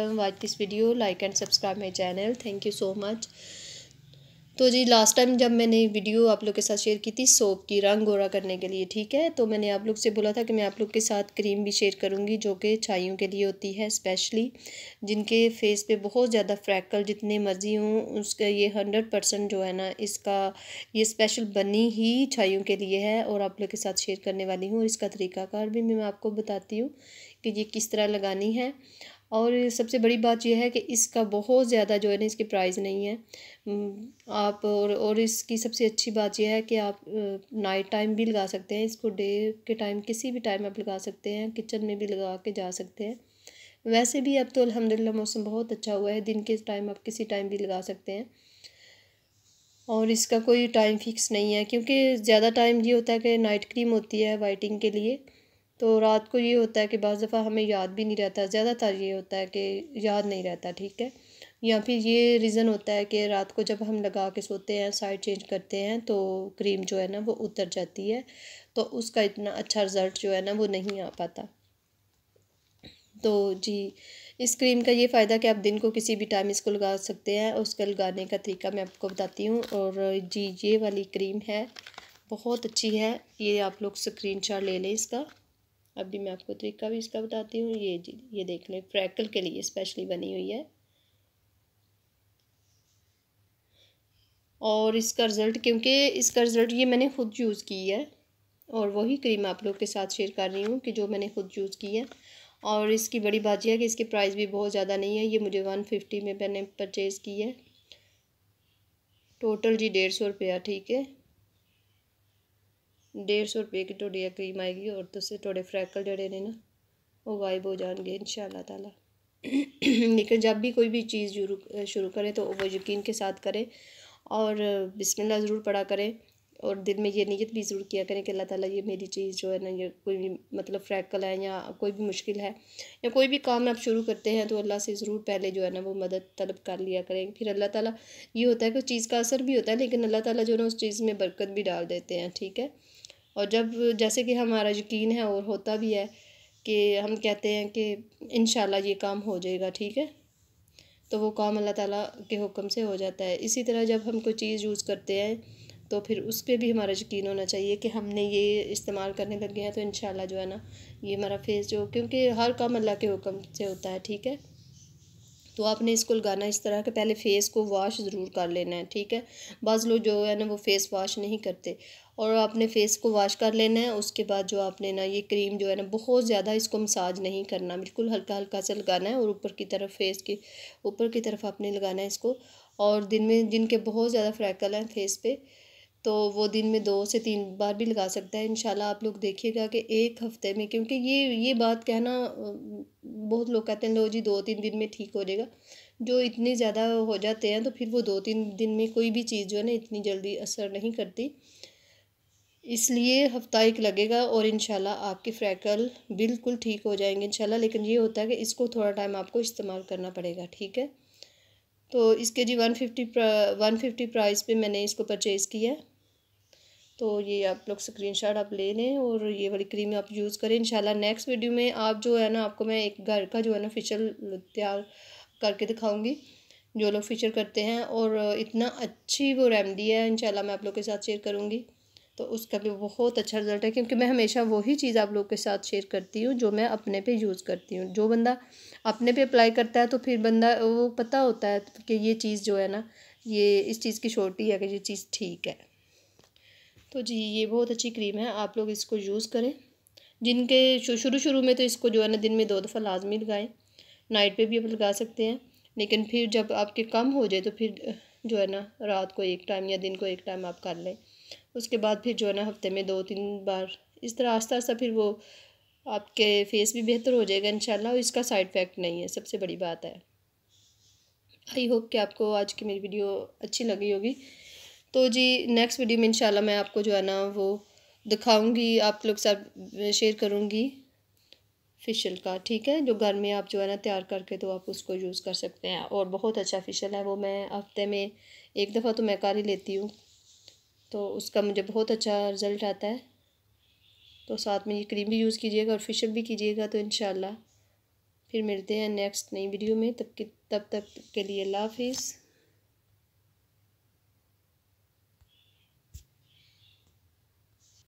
watch this video like and subscribe my channel thank you so much तो जी last time जब मैंने video आप लोग के साथ शेयर की थी सोप की रंग गोरा करने के लिए ठीक है तो मैंने आप लोग से बोला था कि मैं आप लोग के साथ क्रीम भी शेयर करूँगी जो कि छाइयों के लिए होती है स्पेशली जिनके फेस पे बहुत ज़्यादा फ्रैकल जितने मर्जी हों उसका ये हंड्रेड परसेंट जो है ना इसका ये स्पेशल बनी ही छाइयों के लिए है और आप लोग के साथ शेयर करने वाली हूँ और इसका तरीकाकार भी मैं आपको बताती हूँ कि ये किस तरह लगानी है और सबसे बड़ी बात यह है कि इसका बहुत ज़्यादा जो है ना इसके प्राइस नहीं है आप और और इसकी सबसे अच्छी बात यह है कि आप नाइट टाइम भी लगा सकते हैं इसको डे के टाइम किसी भी टाइम आप लगा सकते हैं किचन में भी लगा के जा सकते हैं वैसे भी अब तो अल्हम्दुलिल्लाह मौसम बहुत अच्छा हुआ है दिन के टाइम आप किसी टाइम भी लगा सकते हैं और इसका कोई टाइम फिक्स नहीं है क्योंकि ज़्यादा टाइम ये होता है कि नाइट क्रीम होती है वाइटिंग के लिए तो रात को ये होता है कि बज़ दफ़ा हमें याद भी नहीं रहता ज़्यादातर ये होता है कि याद नहीं रहता ठीक है या फिर ये रीज़न होता है कि रात को जब हम लगा के सोते हैं साइड चेंज करते हैं तो क्रीम जो है ना वो उतर जाती है तो उसका इतना अच्छा रिज़ल्ट जो है ना वो नहीं आ पाता तो जी इस क्रीम का ये फ़ायदा कि आप दिन को किसी भी टाइम इसको लगा सकते हैं और उसका लगाने का तरीका मैं आपको बताती हूँ और जी ये वाली क्रीम है बहुत अच्छी है ये आप लोग स्क्रीन ले लें इसका अभी मैं आपको तरीका भी इसका बताती हूँ ये जी ये देख लें फ्रैकल के लिए स्पेशली बनी हुई है और इसका रिज़ल्ट क्योंकि इसका रिज़ल्ट ये मैंने ख़ुद यूज़ की है और वही क्रीम आप लोग के साथ शेयर कर रही हूँ कि जो मैंने ख़ुद यूज़ की है और इसकी बड़ी बात यह है कि इसके प्राइस भी बहुत ज़्यादा नहीं है ये मुझे वन फिफ्टी में मैंने परचेज़ की है टोटल जी डेढ़ सौ रुपया ठीक है डेढ़ सौ रुपए की थुआढ़ी एह् क्रीम आएगी और तुसें तो टोड़े फ्रैकल ने ना वो गायब हो इन शाला तला लेकिन जब भी कोई भी चीज़ शुरू करें तो वो यकीन के साथ करें और बिस्मिल्लाह ज़रूर पढ़ा करें और दिल में ये नीयत भी ज़रूर किया करें कि अल्लाह ताला ये मेरी चीज़ जो है ना ये कोई भी मतलब फ्रैकल है या कोई भी मुश्किल है या कोई भी काम आप शुरू करते हैं तो अल्लाह से ज़रूर पहले जो है ना वो मदद तलब कर लिया करें फिर अल्लाह ताला ये होता है कि चीज़ का असर भी होता है लेकिन अल्लाह ताला जो है ना उस चीज़ में बरकत भी डाल देते हैं ठीक है और जब जैसे कि हमारा यकीन है और होता भी है कि हम कहते हैं कि इन ये काम हो जाएगा ठीक है तो वो काम अल्लाह ताला के हुक्म से हो जाता है इसी तरह जब हम कोई चीज़ यूज़ करते हैं तो फिर उस पर भी हमारा यकीन होना चाहिए कि हमने ये इस्तेमाल करने लगे हैं तो इन जो है ना ये हमारा फेस जो क्योंकि हर काम अल्लाह के हुक्म से होता है ठीक है तो आपने इसको लगाना इस तरह के पहले फेस को वॉश ज़रूर कर लेना है ठीक है बाज़ लोग जो है ना वो फेस वॉश नहीं करते और आपने फेस को वॉश कर लेना है उसके बाद जो आपने ना ये क्रीम जो है ना बहुत ज़्यादा इसको मसाज नहीं करना बिल्कुल हल्का हल्का सा लगाना है और ऊपर की तरफ फेस की ऊपर की तरफ आपने लगाना है इसको और दिन में जिनके बहुत ज़्यादा फ्रैकल हैं फेस पर तो वो दिन में दो से तीन बार भी लगा सकता है इंशाल्लाह आप लोग देखिएगा कि एक हफ़्ते में क्योंकि ये ये बात कहना बहुत लोग कहते हैं लो जी दो तीन दिन में ठीक हो जाएगा जो इतने ज़्यादा हो जाते हैं तो फिर वो दो तीन दिन में कोई भी चीज़ जो है ना इतनी जल्दी असर नहीं करती इसलिए हफ्ता एक लगेगा और इन आपके फ्रैकल बिल्कुल ठीक हो जाएंगे इन लेकिन ये होता है कि इसको थोड़ा टाइम आपको इस्तेमाल करना पड़ेगा ठीक है तो इसके जी one fifty one fifty price पे मैंने इसको परचेज़ किया है तो ये आप लोग स्क्रीनशॉट आप ले लें और ये वाली क्रीम आप यूज़ करें इंशाल्लाह नेक्स्ट वीडियो में आप जो है ना आपको मैं एक घर का जो है ना फेशियल तैयार करके दिखाऊंगी जो लोग फीचर करते हैं और इतना अच्छी वो रेमडी है इंशाल्लाह मैं आप लोग के साथ शेयर करूँगी तो उसका भी बहुत अच्छा रिजल्ट है क्योंकि मैं हमेशा वही चीज़ आप लोग के साथ शेयर करती हूँ जो मैं अपने पे यूज़ करती हूँ जो बंदा अपने पे अप्लाई करता है तो फिर बंदा वो पता होता है कि ये चीज़ जो है ना ये इस चीज़ की छोटी है कि ये चीज़ ठीक है तो जी ये बहुत अच्छी क्रीम है आप लोग इसको यूज़ करें जिनके शुरू शुरू में तो इसको जो है ना दिन में दो दफ़ा लाजमी लगाएं नाइट पे भी आप लगा सकते हैं लेकिन फिर जब आपके कम हो जाए तो फिर जो है ना रात को एक टाइम या दिन को एक टाइम आप कर लें उसके बाद फिर जो है ना हफ्ते में दो तीन बार इस तरह आस्ता आस्ता फिर वो आपके फेस भी बेहतर हो जाएगा इन और इसका साइड इफ़ेक्ट नहीं है सबसे बड़ी बात है आई होप कि आपको आज की मेरी वीडियो अच्छी लगी होगी तो जी नेक्स्ट वीडियो में इंशाल्लाह मैं आपको जो है ना वो दिखाऊंगी आप लोग सब शेयर करूंगी फ़िशल का ठीक है जो घर में आप जो है ना तैयार करके तो आप उसको यूज़ कर सकते हैं और बहुत अच्छा फ़िशल है वो मैं हफ्ते में एक दफ़ा तो मैं कर ही लेती हूँ तो उसका मुझे बहुत अच्छा रिज़ल्ट आता है तो साथ में ये क्रीम भी यूज़ कीजिएगा और फ़िशल भी कीजिएगा तो इन फिर मिलते हैं नेक्स्ट नई वीडियो में तब की तब तक के लिए अल्लाह हाफिज़